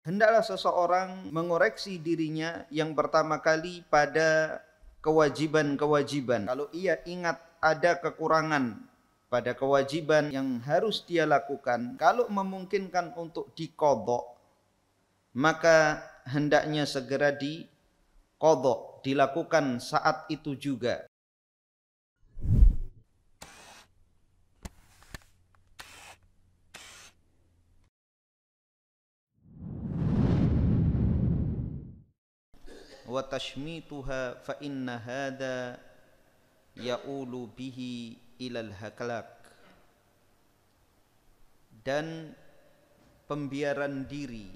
Hendaklah seseorang mengoreksi dirinya yang pertama kali pada kewajiban-kewajiban. Kalau ia ingat ada kekurangan pada kewajiban yang harus dia lakukan, kalau memungkinkan untuk dikodok, maka hendaknya segera dikodok, dilakukan saat itu juga. wa tashmituha fa inna hadha ya'ulu bihi ilal dan pembiaran diri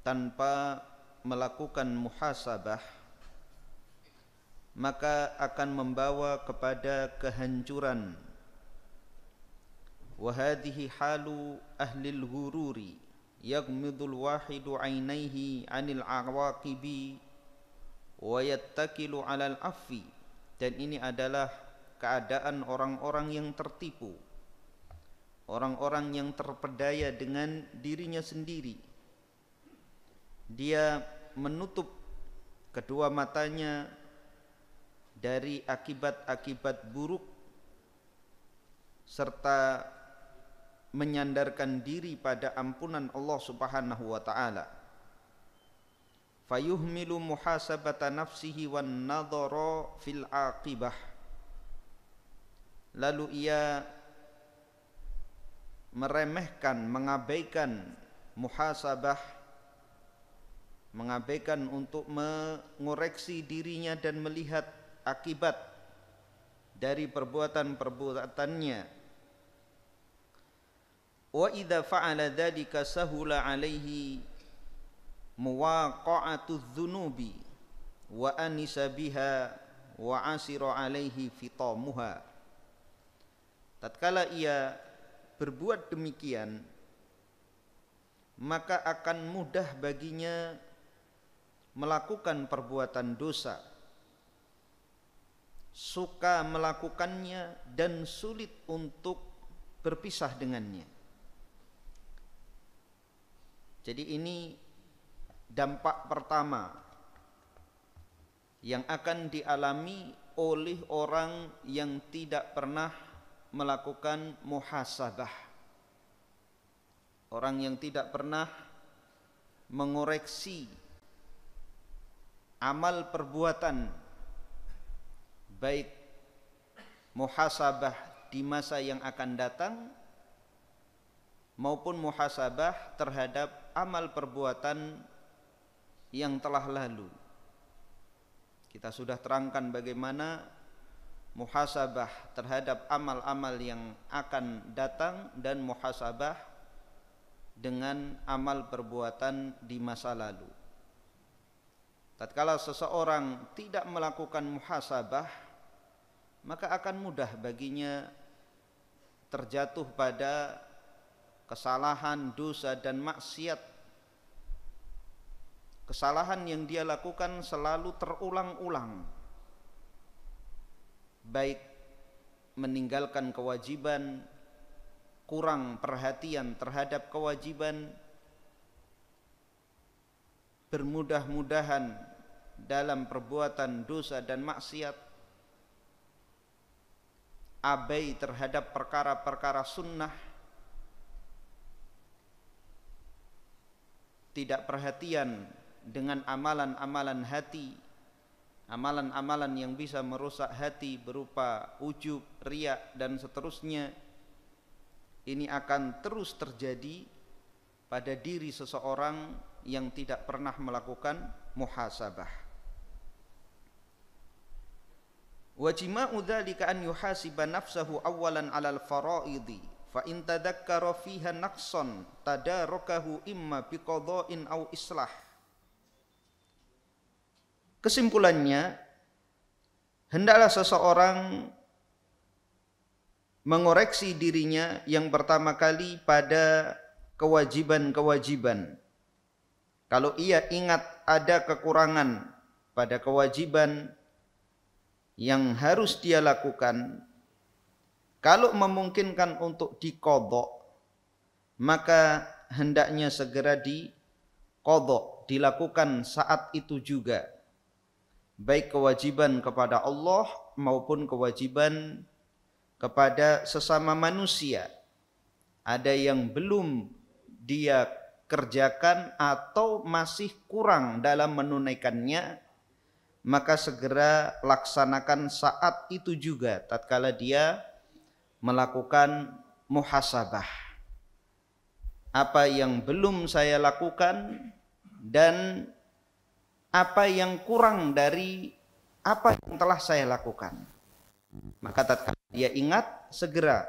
tanpa melakukan muhasabah maka akan membawa kepada kehancuran wahadihi halu ahlil ghururi yaghmidul wahidu ainaihi anil awaqibi wa yattakilu 'alal afi dan ini adalah keadaan orang-orang yang tertipu orang-orang yang terpedaya dengan dirinya sendiri dia menutup kedua matanya dari akibat-akibat buruk serta menyandarkan diri pada ampunan Allah Subhanahu wa taala fayuhmilu muhasabata nafsihi wan nadhara fil aqibah lalu ia meremehkan mengabaikan muhasabah mengabaikan untuk mengoreksi dirinya dan melihat akibat dari perbuatan-perbuatannya wa idza fa'ala dzalika sahula alaihi muwaqa'atuz dzunubi wa anisa biha wa asira alaihi fitamuha tatkala ia berbuat demikian maka akan mudah baginya melakukan perbuatan dosa suka melakukannya dan sulit untuk berpisah dengannya jadi ini dampak pertama yang akan dialami oleh orang yang tidak pernah melakukan muhasabah orang yang tidak pernah mengoreksi amal perbuatan baik muhasabah di masa yang akan datang maupun muhasabah terhadap amal perbuatan yang telah lalu. Kita sudah terangkan bagaimana muhasabah terhadap amal-amal yang akan datang dan muhasabah dengan amal perbuatan di masa lalu. Tatkala seseorang tidak melakukan muhasabah, maka akan mudah baginya terjatuh pada kesalahan, dosa dan maksiat kesalahan yang dia lakukan selalu terulang-ulang baik meninggalkan kewajiban kurang perhatian terhadap kewajiban bermudah-mudahan dalam perbuatan dosa dan maksiat abai terhadap perkara-perkara sunnah tidak perhatian dengan amalan-amalan hati amalan-amalan yang bisa merusak hati berupa ujub, riak dan seterusnya ini akan terus terjadi pada diri seseorang yang tidak pernah melakukan muhasabah. Wajima'u dzalika an yuhasiba nafsahu awalan 'alal faraidhi fa in tadakkara fiha naqsan tadarakahu imma biqada'in aw islah. Kesimpulannya, hendaklah seseorang mengoreksi dirinya yang pertama kali pada kewajiban-kewajiban. Kalau ia ingat ada kekurangan pada kewajiban yang harus dia lakukan, kalau memungkinkan untuk dikodok, maka hendaknya segera dikodok, dilakukan saat itu juga baik kewajiban kepada Allah maupun kewajiban kepada sesama manusia. Ada yang belum dia kerjakan atau masih kurang dalam menunaikannya, maka segera laksanakan saat itu juga tatkala dia melakukan muhasabah. Apa yang belum saya lakukan dan apa yang kurang dari apa yang telah saya lakukan. Maka tatkala dia ingat, segera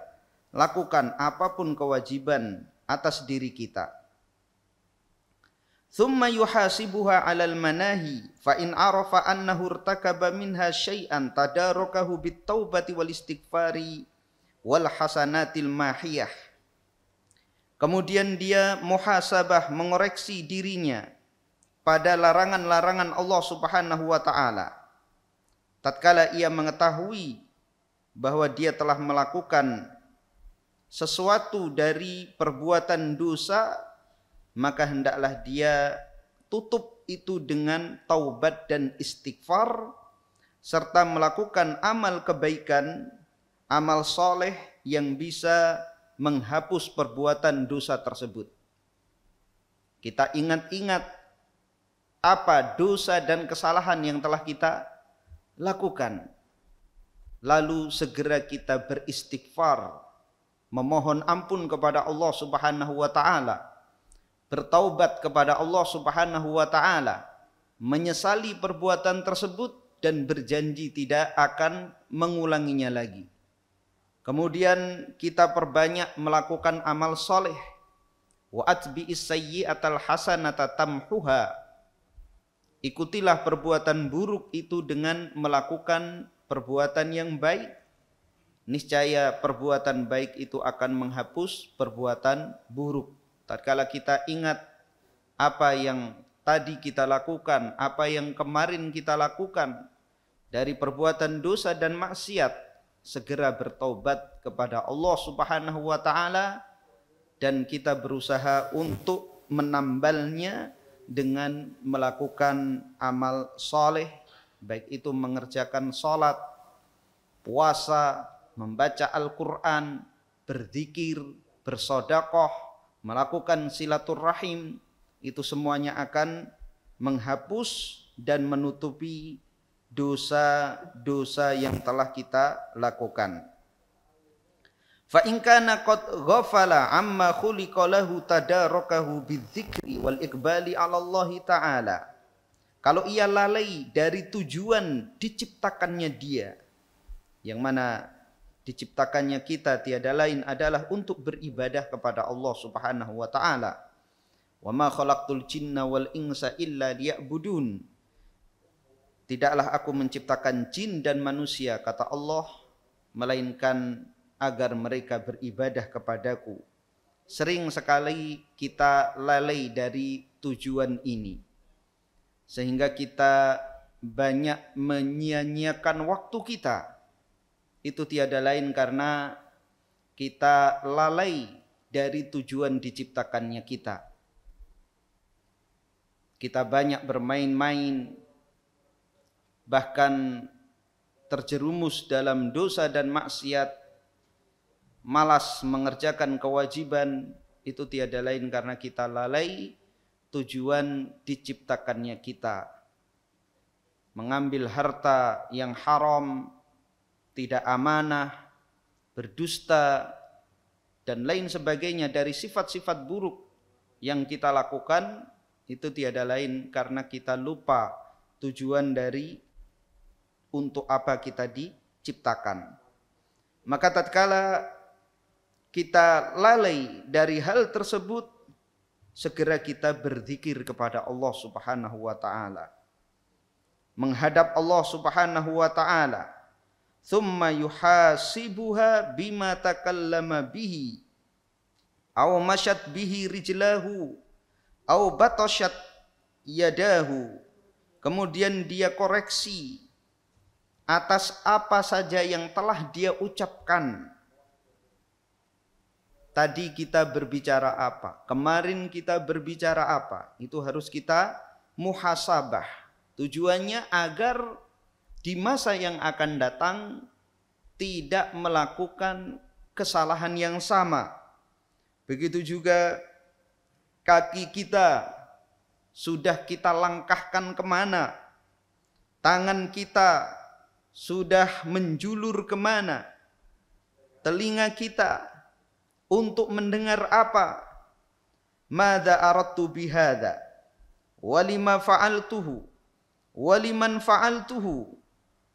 lakukan apapun kewajiban atas diri kita. Thumma yuhasibuha alal manahi fa in arafa annahu irtakaba minha syai'an tadarakahu bit taubati wal istighfari wal hasanatil mahiyah. Kemudian dia muhasabah mengoreksi dirinya pada larangan-larangan Allah Subhanahu wa taala. Tatkala ia mengetahui bahwa dia telah melakukan sesuatu dari perbuatan dosa, maka hendaklah dia tutup itu dengan taubat dan istighfar serta melakukan amal kebaikan, amal soleh yang bisa menghapus perbuatan dosa tersebut. Kita ingat-ingat apa dosa dan kesalahan yang telah kita lakukan. Lalu segera kita beristighfar, memohon ampun kepada Allah Subhanahu wa taala, bertaubat kepada Allah Subhanahu wa taala, menyesali perbuatan tersebut dan berjanji tidak akan mengulanginya lagi. Kemudian kita perbanyak melakukan amal soleh. Wa atbi'is sayyi'atal hasanata tamhuha Ikutilah perbuatan buruk itu dengan melakukan perbuatan yang baik. Niscaya perbuatan baik itu akan menghapus perbuatan buruk. Tatkala kita ingat apa yang tadi kita lakukan, apa yang kemarin kita lakukan dari perbuatan dosa dan maksiat, segera bertobat kepada Allah Subhanahu wa taala dan kita berusaha untuk menambalnya dengan melakukan amal soleh, baik itu mengerjakan sholat, puasa, membaca Al-Quran, berzikir, bersodakoh, melakukan silaturahim, itu semuanya akan menghapus dan menutupi dosa-dosa yang telah kita lakukan. Fa in kana qad ghafala amma khuliqa lahu tadarakahu bidzikri wal iqbali 'ala Allah taala. Kalau ia lalai dari tujuan diciptakannya dia yang mana diciptakannya kita tiada lain adalah untuk beribadah kepada Allah Subhanahu wa taala. Wa ma khalaqtul jinna wal insa illa liya'budun. Tidaklah aku menciptakan jin dan manusia kata Allah melainkan agar mereka beribadah kepadaku. Sering sekali kita lalai dari tujuan ini. Sehingga kita banyak menyia-nyiakan waktu kita. Itu tiada lain karena kita lalai dari tujuan diciptakannya kita. Kita banyak bermain-main bahkan terjerumus dalam dosa dan maksiat malas mengerjakan kewajiban itu tiada lain karena kita lalai tujuan diciptakannya kita. Mengambil harta yang haram, tidak amanah, berdusta, dan lain sebagainya dari sifat-sifat buruk yang kita lakukan itu tiada lain karena kita lupa tujuan dari untuk apa kita diciptakan. Maka tatkala kita lalai dari hal tersebut, segera kita berzikir kepada Allah Subhanahu wa taala. Menghadap Allah Subhanahu wa taala. Thumma yuhasibuha bima takallama bihi aw mashat bihi rijlahu aw batashat yadahu. Kemudian dia koreksi atas apa saja yang telah dia ucapkan Tadi kita berbicara apa? Kemarin kita berbicara apa? Itu harus kita muhasabah. Tujuannya agar di masa yang akan datang tidak melakukan kesalahan yang sama. Begitu juga kaki kita sudah kita langkahkan kemana, tangan kita sudah menjulur kemana, telinga kita untuk mendengar apa? Mada aradtu bihada? Walima fa'altuhu? Waliman fa'altuhu?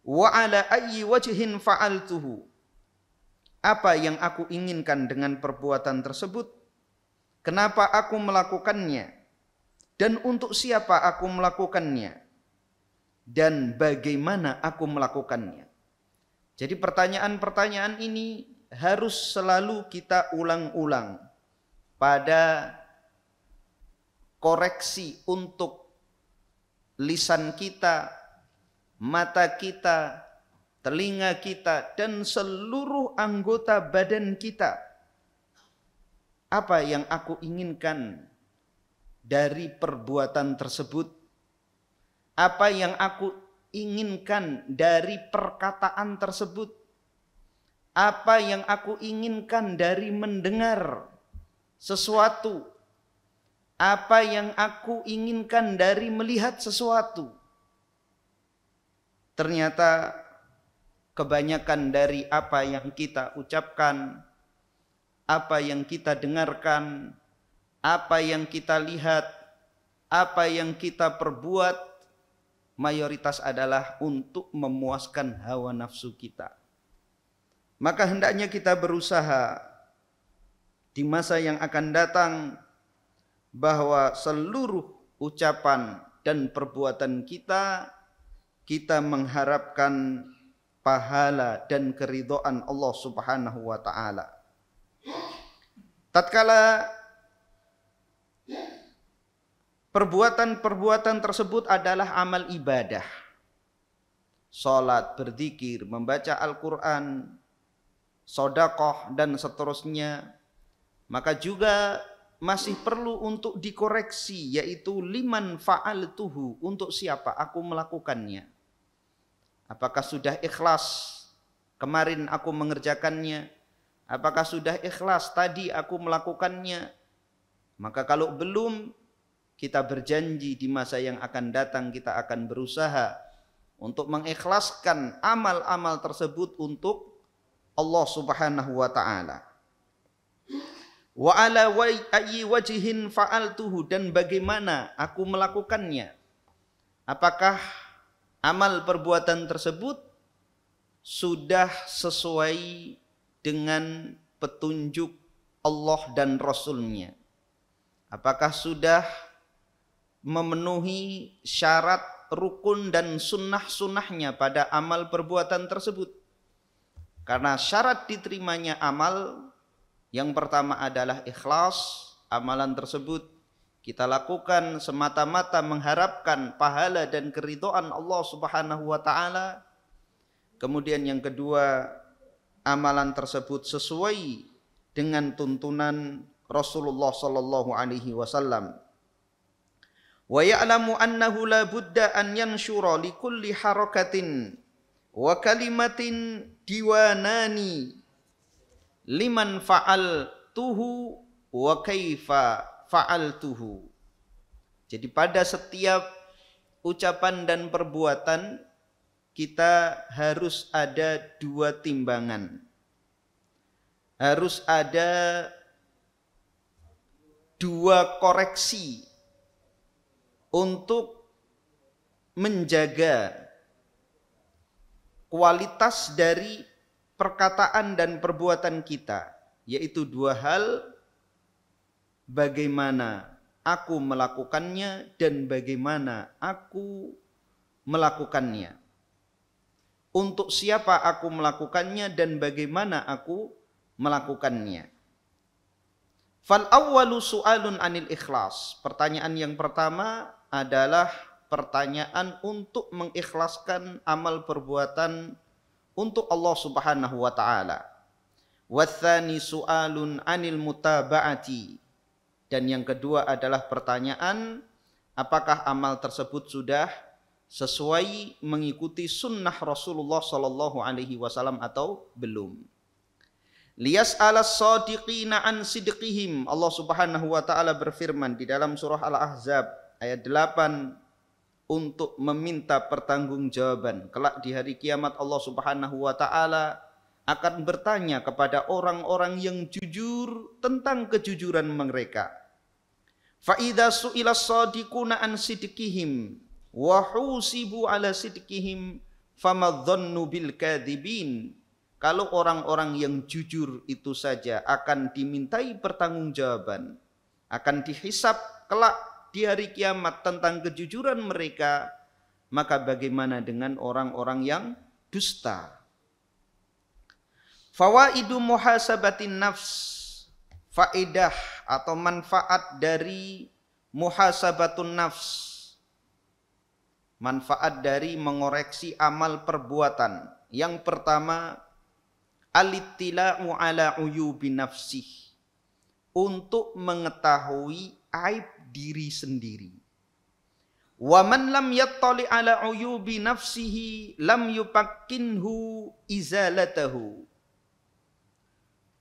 Wa ala ayyi wajhin fa'altuhu? Apa yang aku inginkan dengan perbuatan tersebut? Kenapa aku melakukannya? Dan untuk siapa aku melakukannya? Dan bagaimana aku melakukannya? Jadi pertanyaan-pertanyaan ini harus selalu kita ulang-ulang pada koreksi untuk lisan kita, mata kita, telinga kita, dan seluruh anggota badan kita. Apa yang aku inginkan dari perbuatan tersebut? Apa yang aku inginkan dari perkataan tersebut? apa yang aku inginkan dari mendengar sesuatu, apa yang aku inginkan dari melihat sesuatu. Ternyata kebanyakan dari apa yang kita ucapkan, apa yang kita dengarkan, apa yang kita lihat, apa yang kita perbuat, mayoritas adalah untuk memuaskan hawa nafsu kita maka hendaknya kita berusaha di masa yang akan datang bahwa seluruh ucapan dan perbuatan kita kita mengharapkan pahala dan keridhaan Allah Subhanahu wa taala. Tatkala perbuatan-perbuatan tersebut adalah amal ibadah. Salat, berzikir, membaca Al-Qur'an, sodakoh dan seterusnya maka juga masih perlu untuk dikoreksi yaitu liman faal tuhu untuk siapa aku melakukannya apakah sudah ikhlas kemarin aku mengerjakannya apakah sudah ikhlas tadi aku melakukannya maka kalau belum kita berjanji di masa yang akan datang kita akan berusaha untuk mengikhlaskan amal-amal tersebut untuk Allah Subhanahu wa taala. Wa ala ayyi wajhin fa'altuhu dan bagaimana aku melakukannya? Apakah amal perbuatan tersebut sudah sesuai dengan petunjuk Allah dan Rasulnya? Apakah sudah memenuhi syarat rukun dan sunnah-sunnahnya pada amal perbuatan tersebut? Karena syarat diterimanya amal yang pertama adalah ikhlas, amalan tersebut kita lakukan semata-mata mengharapkan pahala dan keridhaan Allah Subhanahu wa taala. Kemudian yang kedua, amalan tersebut sesuai dengan tuntunan Rasulullah sallallahu alaihi wasallam. Wa ya'lamu annahu la budda an yanshura li kulli harakatin wa kalimatin diwanani liman fa'al tuhu wa kaifa fa'al tuhu. Jadi pada setiap ucapan dan perbuatan kita harus ada dua timbangan. Harus ada dua koreksi untuk menjaga kualitas dari perkataan dan perbuatan kita, yaitu dua hal: bagaimana aku melakukannya dan bagaimana aku melakukannya. Untuk siapa aku melakukannya dan bagaimana aku melakukannya. Fal awwalu su'alun anil ikhlas. Pertanyaan yang pertama adalah pertanyaan untuk mengikhlaskan amal perbuatan untuk Allah Subhanahu wa taala. Wathani su'alun anil mutaba'ati. Dan yang kedua adalah pertanyaan apakah amal tersebut sudah sesuai mengikuti sunnah Rasulullah Sallallahu Alaihi Wasallam atau belum. Lias ala sadiqina an sidqihim. Allah subhanahu wa ta'ala berfirman di dalam surah Al-Ahzab ayat 8 untuk meminta pertanggungjawaban. Kelak di hari kiamat Allah Subhanahu wa taala akan bertanya kepada orang-orang yang jujur tentang kejujuran mereka. idza su'ila sadiquna an sidqihim wa husibu ala sidqihim famadhannu bil kadhibin. Kalau orang-orang yang jujur itu saja akan dimintai pertanggungjawaban, akan dihisap kelak di hari kiamat tentang kejujuran mereka, maka bagaimana dengan orang-orang yang dusta? Fawaidu muhasabatin nafs faedah atau manfaat dari muhasabatun nafs manfaat dari mengoreksi amal perbuatan yang pertama alittila'u ala uyubi nafsih untuk mengetahui aib diri sendiri. Waman lam yattali ala uyubi nafsihi lam yupakinhu izalatahu.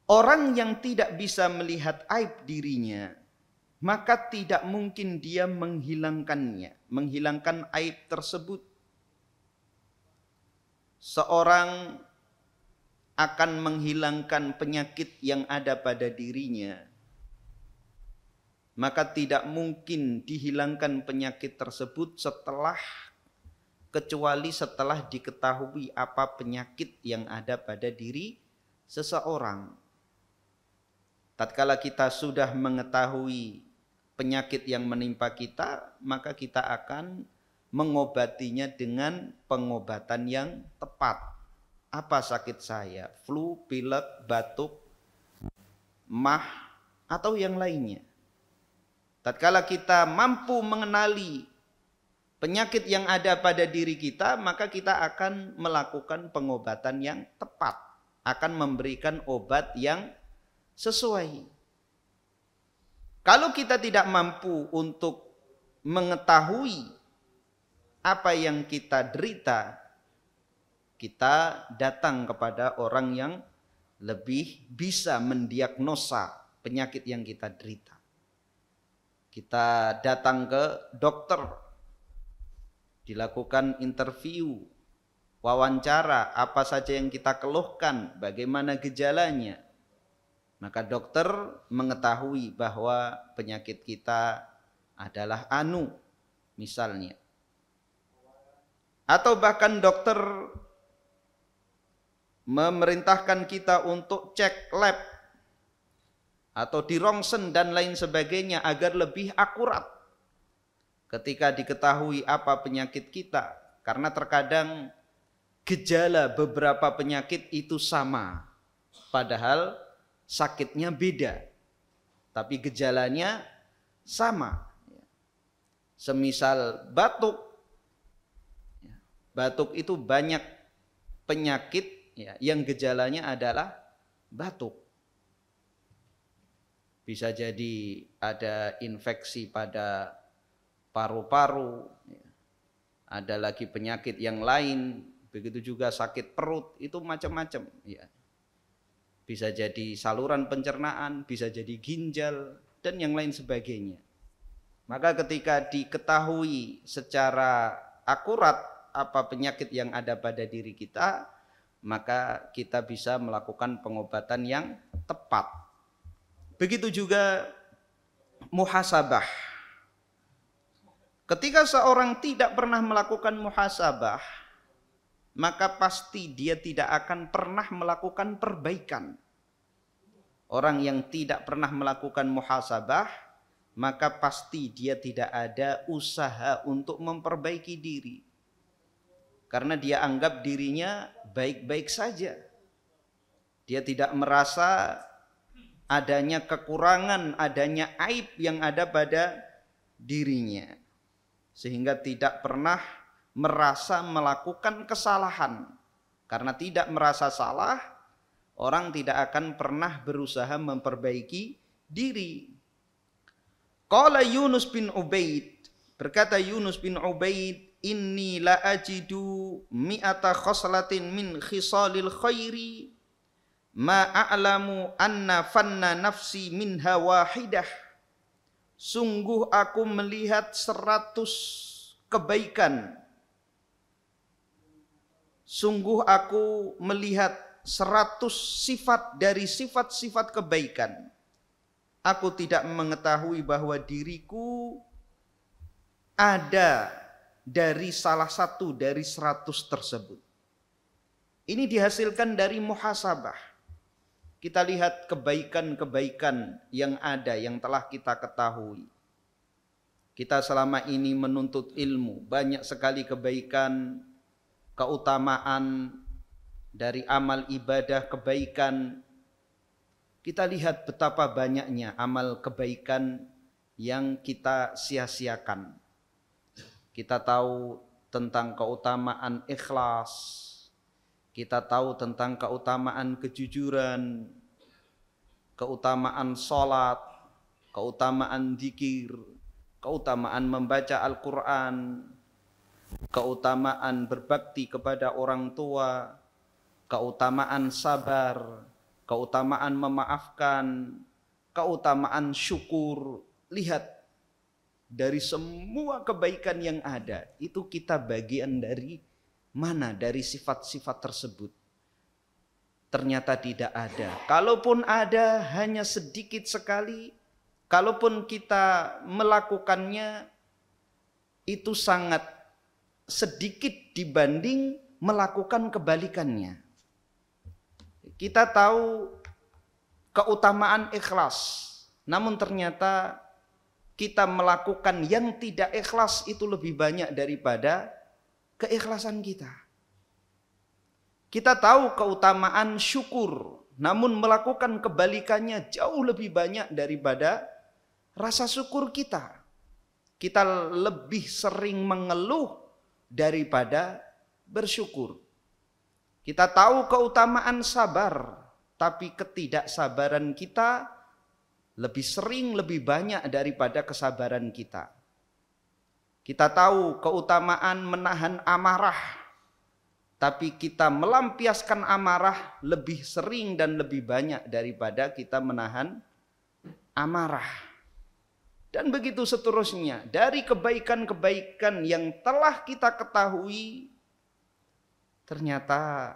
Orang yang tidak bisa melihat aib dirinya, maka tidak mungkin dia menghilangkannya, menghilangkan aib tersebut. Seorang akan menghilangkan penyakit yang ada pada dirinya maka tidak mungkin dihilangkan penyakit tersebut setelah kecuali setelah diketahui apa penyakit yang ada pada diri seseorang. Tatkala kita sudah mengetahui penyakit yang menimpa kita, maka kita akan mengobatinya dengan pengobatan yang tepat. Apa sakit saya? Flu, pilek, batuk, mah, atau yang lainnya. Tatkala kita mampu mengenali penyakit yang ada pada diri kita, maka kita akan melakukan pengobatan yang tepat, akan memberikan obat yang sesuai. Kalau kita tidak mampu untuk mengetahui apa yang kita derita, kita datang kepada orang yang lebih bisa mendiagnosa penyakit yang kita derita kita datang ke dokter, dilakukan interview, wawancara, apa saja yang kita keluhkan, bagaimana gejalanya. Maka dokter mengetahui bahwa penyakit kita adalah anu, misalnya. Atau bahkan dokter memerintahkan kita untuk cek lab atau di rongsen dan lain sebagainya agar lebih akurat ketika diketahui apa penyakit kita karena terkadang gejala beberapa penyakit itu sama padahal sakitnya beda tapi gejalanya sama semisal batuk ya, batuk itu banyak penyakit ya, yang gejalanya adalah batuk bisa jadi ada infeksi pada paru-paru, ya. ada lagi penyakit yang lain, begitu juga sakit perut, itu macam-macam. Ya. Bisa jadi saluran pencernaan, bisa jadi ginjal, dan yang lain sebagainya. Maka ketika diketahui secara akurat apa penyakit yang ada pada diri kita, maka kita bisa melakukan pengobatan yang tepat Begitu juga muhasabah. Ketika seorang tidak pernah melakukan muhasabah, maka pasti dia tidak akan pernah melakukan perbaikan. Orang yang tidak pernah melakukan muhasabah, maka pasti dia tidak ada usaha untuk memperbaiki diri. Karena dia anggap dirinya baik-baik saja. Dia tidak merasa adanya kekurangan, adanya aib yang ada pada dirinya. Sehingga tidak pernah merasa melakukan kesalahan. Karena tidak merasa salah, orang tidak akan pernah berusaha memperbaiki diri. Qala Yunus bin Ubaid, berkata Yunus bin Ubaid, "Inni la ajidu mi'ata khoslatin min khisalil khairi." ma'alamu anna fanna nafsi minha wahidah. Sungguh aku melihat seratus kebaikan. Sungguh aku melihat seratus sifat dari sifat-sifat kebaikan. Aku tidak mengetahui bahwa diriku ada dari salah satu dari seratus tersebut. Ini dihasilkan dari muhasabah kita lihat kebaikan-kebaikan yang ada yang telah kita ketahui. Kita selama ini menuntut ilmu, banyak sekali kebaikan, keutamaan dari amal ibadah kebaikan. Kita lihat betapa banyaknya amal kebaikan yang kita sia-siakan. Kita tahu tentang keutamaan ikhlas, kita tahu tentang keutamaan kejujuran, keutamaan sholat, keutamaan zikir, keutamaan membaca Al-Quran, keutamaan berbakti kepada orang tua, keutamaan sabar, keutamaan memaafkan, keutamaan syukur. Lihat dari semua kebaikan yang ada, itu kita bagian dari Mana dari sifat-sifat tersebut? Ternyata tidak ada. Kalaupun ada hanya sedikit sekali, kalaupun kita melakukannya itu sangat sedikit dibanding melakukan kebalikannya. Kita tahu keutamaan ikhlas, namun ternyata kita melakukan yang tidak ikhlas itu lebih banyak daripada keikhlasan kita. Kita tahu keutamaan syukur, namun melakukan kebalikannya jauh lebih banyak daripada rasa syukur kita. Kita lebih sering mengeluh daripada bersyukur. Kita tahu keutamaan sabar, tapi ketidaksabaran kita lebih sering lebih banyak daripada kesabaran kita. Kita tahu keutamaan menahan amarah, tapi kita melampiaskan amarah lebih sering dan lebih banyak daripada kita menahan amarah. Dan begitu seterusnya, dari kebaikan-kebaikan yang telah kita ketahui, ternyata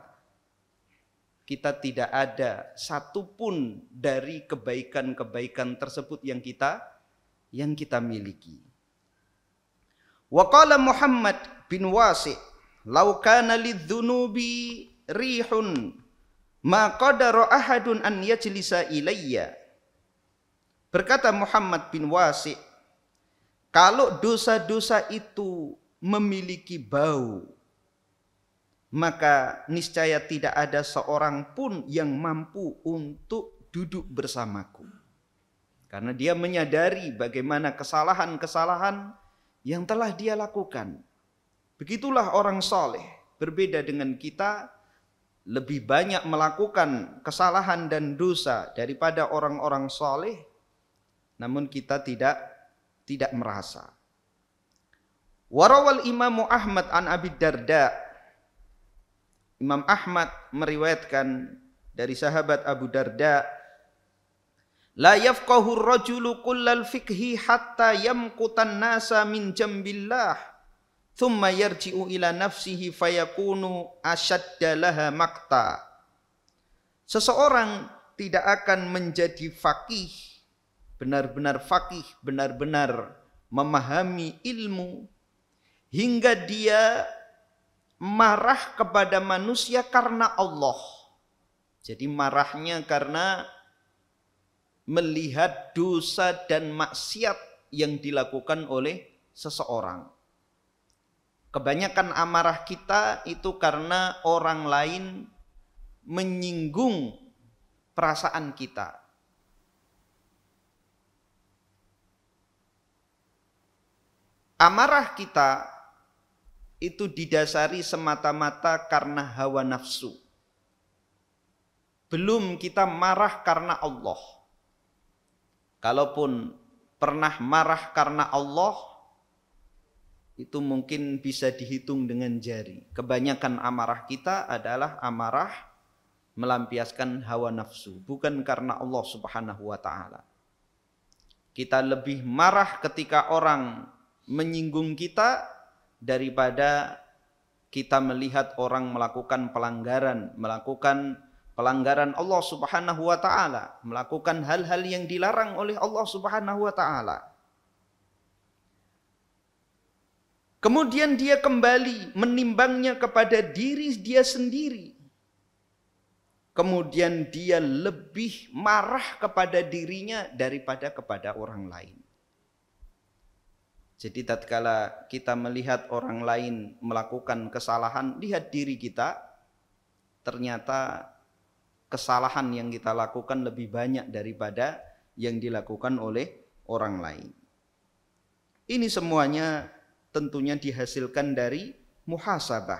kita tidak ada satupun dari kebaikan-kebaikan tersebut yang kita yang kita miliki. Wa qala Muhammad bin Wasi' law kana lidzunubi rihun ma qadara ahadun an yajlisa ilayya. Berkata Muhammad bin Wasi' kalau dosa-dosa itu memiliki bau maka niscaya tidak ada seorang pun yang mampu untuk duduk bersamaku. Karena dia menyadari bagaimana kesalahan-kesalahan yang telah dia lakukan. Begitulah orang soleh, berbeda dengan kita, lebih banyak melakukan kesalahan dan dosa daripada orang-orang soleh, namun kita tidak tidak merasa. Warawal Imam Ahmad an Abi Darda. Imam Ahmad meriwayatkan dari sahabat Abu Darda La yafqahu rajulu kullal fiqhi hatta yamqutan nasa min jambillah. Thumma yarji'u ila nafsihi fayakunu ashadda laha makta. Seseorang tidak akan menjadi fakih, benar-benar fakih, benar-benar memahami ilmu, hingga dia marah kepada manusia karena Allah. Jadi marahnya karena melihat dosa dan maksiat yang dilakukan oleh seseorang. Kebanyakan amarah kita itu karena orang lain menyinggung perasaan kita. Amarah kita itu didasari semata-mata karena hawa nafsu. Belum kita marah karena Allah kalaupun pernah marah karena Allah itu mungkin bisa dihitung dengan jari. Kebanyakan amarah kita adalah amarah melampiaskan hawa nafsu, bukan karena Allah Subhanahu wa taala. Kita lebih marah ketika orang menyinggung kita daripada kita melihat orang melakukan pelanggaran, melakukan pelanggaran Allah Subhanahu wa taala, melakukan hal-hal yang dilarang oleh Allah Subhanahu wa taala. Kemudian dia kembali menimbangnya kepada diri dia sendiri. Kemudian dia lebih marah kepada dirinya daripada kepada orang lain. Jadi tatkala kita melihat orang lain melakukan kesalahan, lihat diri kita ternyata kesalahan yang kita lakukan lebih banyak daripada yang dilakukan oleh orang lain. Ini semuanya tentunya dihasilkan dari muhasabah.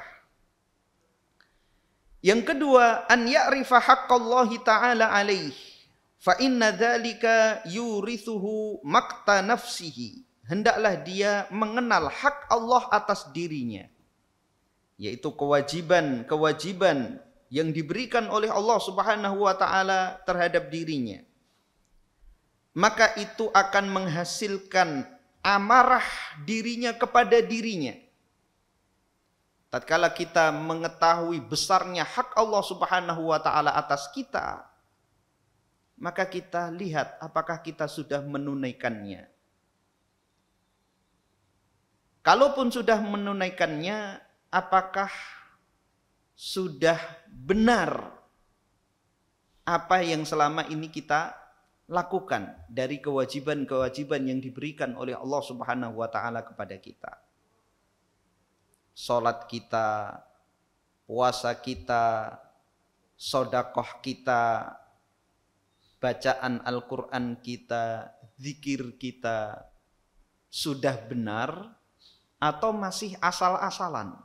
Yang kedua, an ya'rifa haqqallahi ta'ala alaih. Fa inna dhalika yurithuhu makta nafsihi. Hendaklah dia mengenal hak Allah atas dirinya. Yaitu kewajiban-kewajiban yang diberikan oleh Allah Subhanahu wa taala terhadap dirinya maka itu akan menghasilkan amarah dirinya kepada dirinya tatkala kita mengetahui besarnya hak Allah Subhanahu wa taala atas kita maka kita lihat apakah kita sudah menunaikannya kalaupun sudah menunaikannya apakah sudah benar apa yang selama ini kita lakukan dari kewajiban-kewajiban yang diberikan oleh Allah Subhanahu wa taala kepada kita. Salat kita, puasa kita, sodakoh kita, bacaan Al-Quran kita, zikir kita, sudah benar atau masih asal-asalan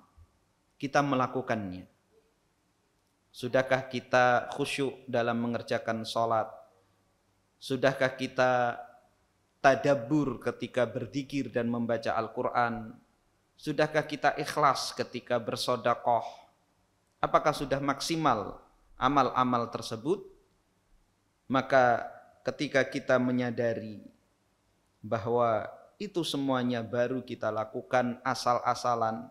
kita melakukannya. Sudahkah kita khusyuk dalam mengerjakan sholat? Sudahkah kita tadabur ketika berzikir dan membaca Al-Quran? Sudahkah kita ikhlas ketika bersodakoh? Apakah sudah maksimal amal-amal tersebut? Maka ketika kita menyadari bahwa itu semuanya baru kita lakukan asal-asalan,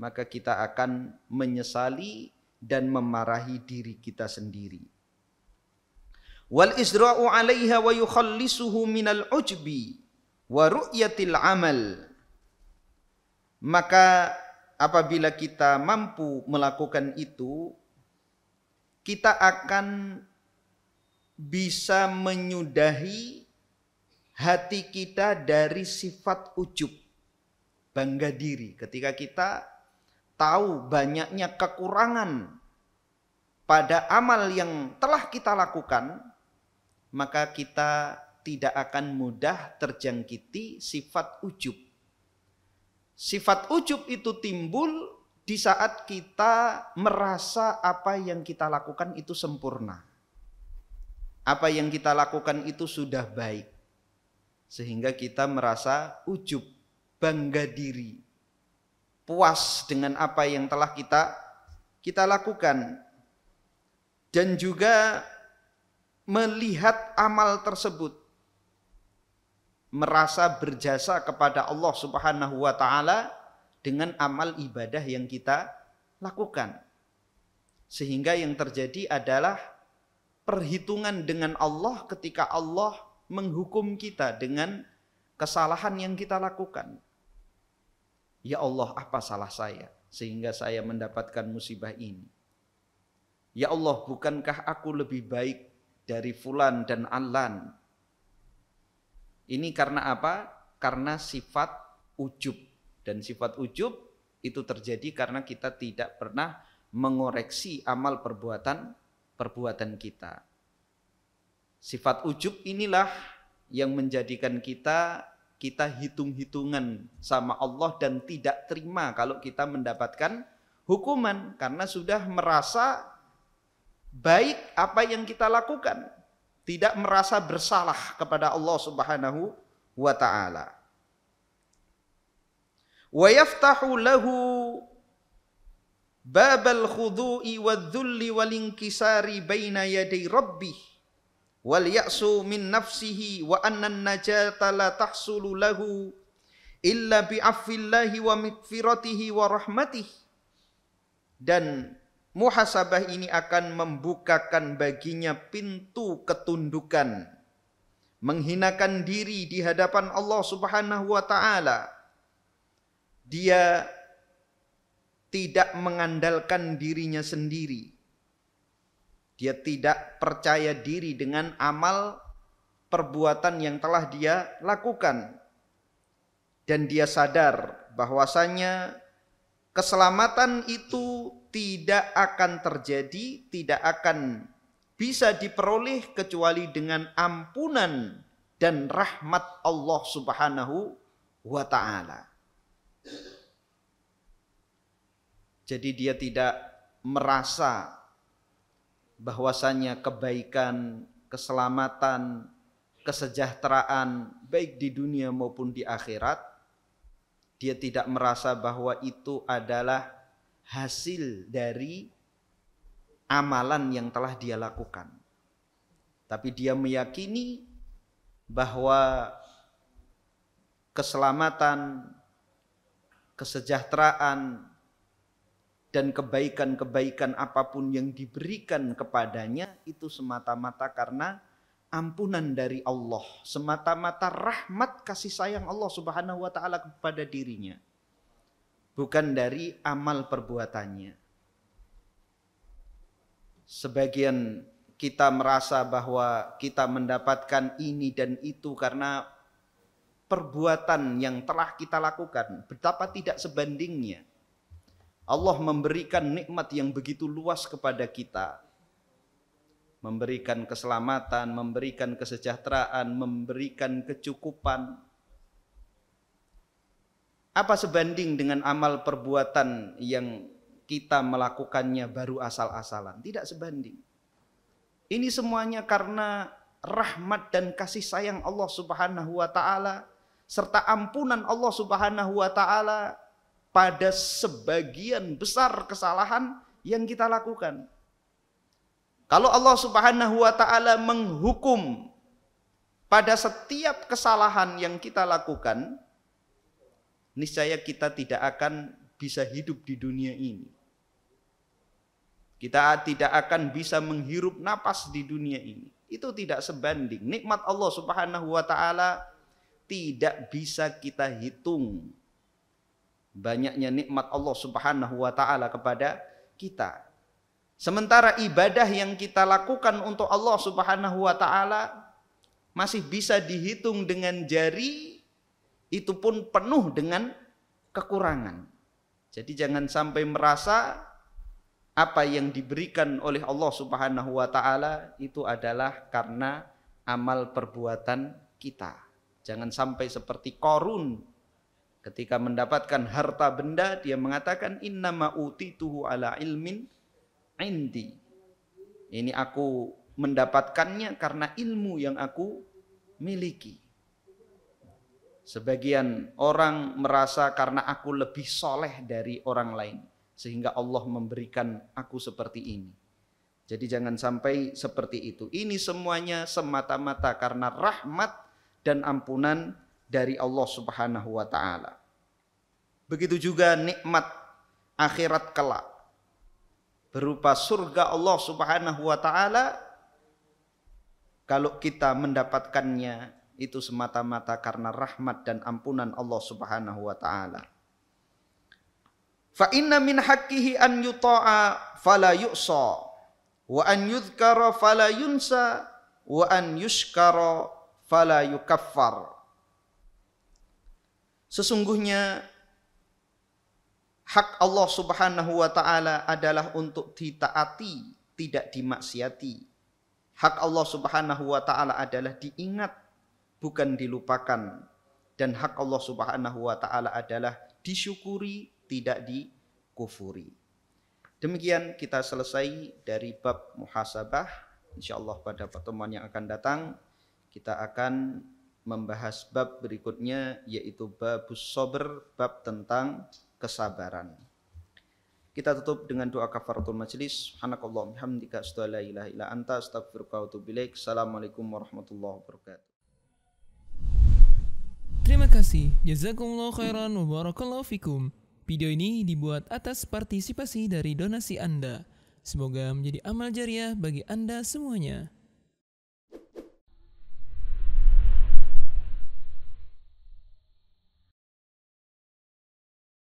maka kita akan menyesali dan memarahi diri kita sendiri. Wal israu 'alaiha wa yukhallisuhu minal ujbi wa ru'yatil 'amal. Maka apabila kita mampu melakukan itu, kita akan bisa menyudahi hati kita dari sifat ujub bangga diri ketika kita tahu banyaknya kekurangan pada amal yang telah kita lakukan, maka kita tidak akan mudah terjangkiti sifat ujub. Sifat ujub itu timbul di saat kita merasa apa yang kita lakukan itu sempurna. Apa yang kita lakukan itu sudah baik. Sehingga kita merasa ujub, bangga diri puas dengan apa yang telah kita kita lakukan dan juga melihat amal tersebut merasa berjasa kepada Allah Subhanahu wa taala dengan amal ibadah yang kita lakukan. Sehingga yang terjadi adalah perhitungan dengan Allah ketika Allah menghukum kita dengan kesalahan yang kita lakukan. Ya Allah, apa salah saya sehingga saya mendapatkan musibah ini? Ya Allah, bukankah aku lebih baik dari fulan dan alan? Ini karena apa? Karena sifat ujub dan sifat ujub itu terjadi karena kita tidak pernah mengoreksi amal perbuatan perbuatan kita. Sifat ujub inilah yang menjadikan kita kita hitung-hitungan sama Allah dan tidak terima kalau kita mendapatkan hukuman karena sudah merasa baik apa yang kita lakukan, tidak merasa bersalah kepada Allah Subhanahu wa taala. Wa yaftahu lahu babal khudu'i wadh-dhulli wal inkisari baina rabbih wal ya'su min nafsihi wa anna an najata la tahsulu lahu illa bi afillahi wa mikfiratihi wa rahmatih dan muhasabah ini akan membukakan baginya pintu ketundukan menghinakan diri di hadapan Allah Subhanahu wa taala dia tidak mengandalkan dirinya sendiri dia tidak percaya diri dengan amal perbuatan yang telah dia lakukan. Dan dia sadar bahwasanya keselamatan itu tidak akan terjadi, tidak akan bisa diperoleh kecuali dengan ampunan dan rahmat Allah Subhanahu wa taala. Jadi dia tidak merasa bahwasanya kebaikan, keselamatan, kesejahteraan baik di dunia maupun di akhirat dia tidak merasa bahwa itu adalah hasil dari amalan yang telah dia lakukan. Tapi dia meyakini bahwa keselamatan, kesejahteraan, dan kebaikan-kebaikan apapun yang diberikan kepadanya itu semata-mata karena ampunan dari Allah, semata-mata rahmat kasih sayang Allah Subhanahu wa taala kepada dirinya. Bukan dari amal perbuatannya. Sebagian kita merasa bahwa kita mendapatkan ini dan itu karena perbuatan yang telah kita lakukan, betapa tidak sebandingnya Allah memberikan nikmat yang begitu luas kepada kita. Memberikan keselamatan, memberikan kesejahteraan, memberikan kecukupan. Apa sebanding dengan amal perbuatan yang kita melakukannya baru asal-asalan? Tidak sebanding. Ini semuanya karena rahmat dan kasih sayang Allah Subhanahu wa taala serta ampunan Allah Subhanahu wa taala pada sebagian besar kesalahan yang kita lakukan. Kalau Allah Subhanahu wa taala menghukum pada setiap kesalahan yang kita lakukan, niscaya kita tidak akan bisa hidup di dunia ini. Kita tidak akan bisa menghirup napas di dunia ini. Itu tidak sebanding. Nikmat Allah Subhanahu wa taala tidak bisa kita hitung banyaknya nikmat Allah Subhanahu wa taala kepada kita. Sementara ibadah yang kita lakukan untuk Allah Subhanahu wa taala masih bisa dihitung dengan jari itu pun penuh dengan kekurangan. Jadi jangan sampai merasa apa yang diberikan oleh Allah Subhanahu wa taala itu adalah karena amal perbuatan kita. Jangan sampai seperti Korun Ketika mendapatkan harta benda, dia mengatakan innama utituhu ala ilmin indi. Ini aku mendapatkannya karena ilmu yang aku miliki. Sebagian orang merasa karena aku lebih soleh dari orang lain. Sehingga Allah memberikan aku seperti ini. Jadi jangan sampai seperti itu. Ini semuanya semata-mata karena rahmat dan ampunan dari Allah Subhanahu wa taala. Begitu juga nikmat akhirat kelak berupa surga Allah Subhanahu wa taala kalau kita mendapatkannya itu semata-mata karena rahmat dan ampunan Allah Subhanahu wa taala. Fa inna min haqqihi an yuta'a fala yu'sa wa an yudhkara fala yunsa wa an yushkara fala yukaffar. Sesungguhnya hak Allah Subhanahu wa taala adalah untuk ditaati, tidak dimaksiati. Hak Allah Subhanahu wa taala adalah diingat, bukan dilupakan. Dan hak Allah Subhanahu wa taala adalah disyukuri, tidak dikufuri. Demikian kita selesai dari bab muhasabah. Insyaallah pada pertemuan yang akan datang kita akan membahas bab berikutnya yaitu babus sober, bab tentang kesabaran. Kita tutup dengan doa kafaratul majelis. Subhanakallah hamdika astaghfirullah ilaha illa anta astaghfiruka wa atubu ilaik. Assalamualaikum warahmatullahi wabarakatuh. Terima kasih. Jazakumullah khairan wa barakallahu fikum. Video ini dibuat atas partisipasi dari donasi Anda. Semoga menjadi amal jariah bagi Anda semuanya.